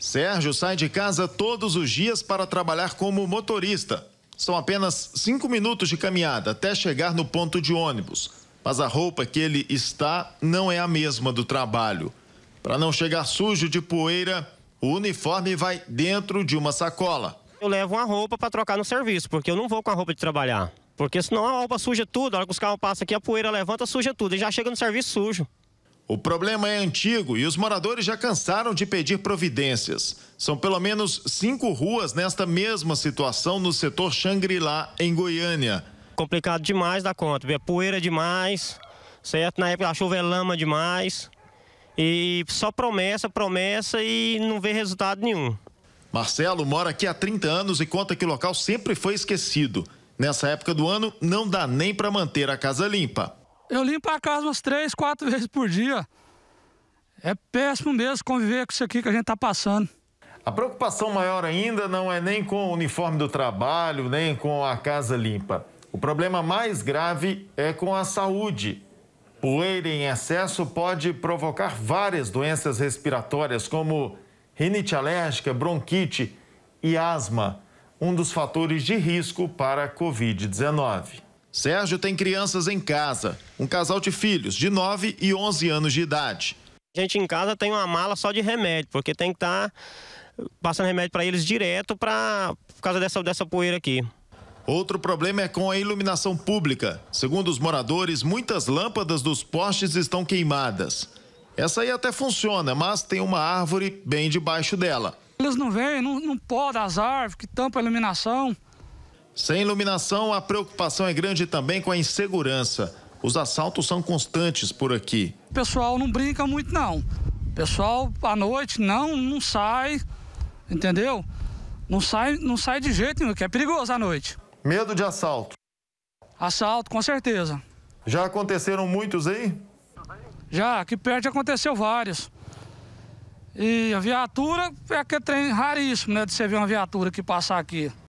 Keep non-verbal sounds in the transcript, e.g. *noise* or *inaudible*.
Sérgio sai de casa todos os dias para trabalhar como motorista. São apenas cinco minutos de caminhada até chegar no ponto de ônibus. Mas a roupa que ele está não é a mesma do trabalho. Para não chegar sujo de poeira, o uniforme vai dentro de uma sacola. Eu levo uma roupa para trocar no serviço, porque eu não vou com a roupa de trabalhar. Porque senão a roupa suja tudo, a hora que os carros passam aqui, a poeira levanta, suja tudo. E já chega no serviço sujo. O problema é antigo e os moradores já cansaram de pedir providências. São pelo menos cinco ruas nesta mesma situação no setor Xangri-Lá, em Goiânia. Complicado demais da conta, é poeira demais, certo? Na época a chuva é lama demais. E só promessa, promessa e não vê resultado nenhum. Marcelo mora aqui há 30 anos e conta que o local sempre foi esquecido. Nessa época do ano, não dá nem para manter a casa limpa. Eu limpo a casa umas três, quatro *laughs* vezes por dia. É péssimo mesmo conviver com isso aqui que a gente está passando. A preocupação maior ainda não é nem com o uniforme do trabalho, nem com a casa limpa. O problema mais grave é com a saúde. Poeira em excesso pode provocar várias doenças respiratórias, como rinite alérgica, bronquite e asma, um dos fatores de risco para a Covid-19. Sérgio tem crianças em casa, um casal de filhos de 9 e 11 anos de idade. A gente em casa tem uma mala só de remédio, porque tem que estar tá passando remédio para eles direto pra, por causa dessa, dessa poeira aqui. Outro problema é com a iluminação pública. Segundo os moradores, muitas lâmpadas dos postes estão queimadas. Essa aí até funciona, mas tem uma árvore bem debaixo dela. Eles não vêm, não, não podam as árvores que tampa a iluminação. Sem iluminação, a preocupação é grande também com a insegurança. Os assaltos são constantes por aqui. O pessoal não brinca muito, não. O pessoal, à noite, não, não sai, entendeu? Não sai, não sai de jeito nenhum, que é perigoso à noite. Medo de assalto? Assalto, com certeza. Já aconteceram muitos aí? Já, aqui perto já aconteceu vários. E a viatura é é trem raríssimo, né? De você ver uma viatura que passar aqui.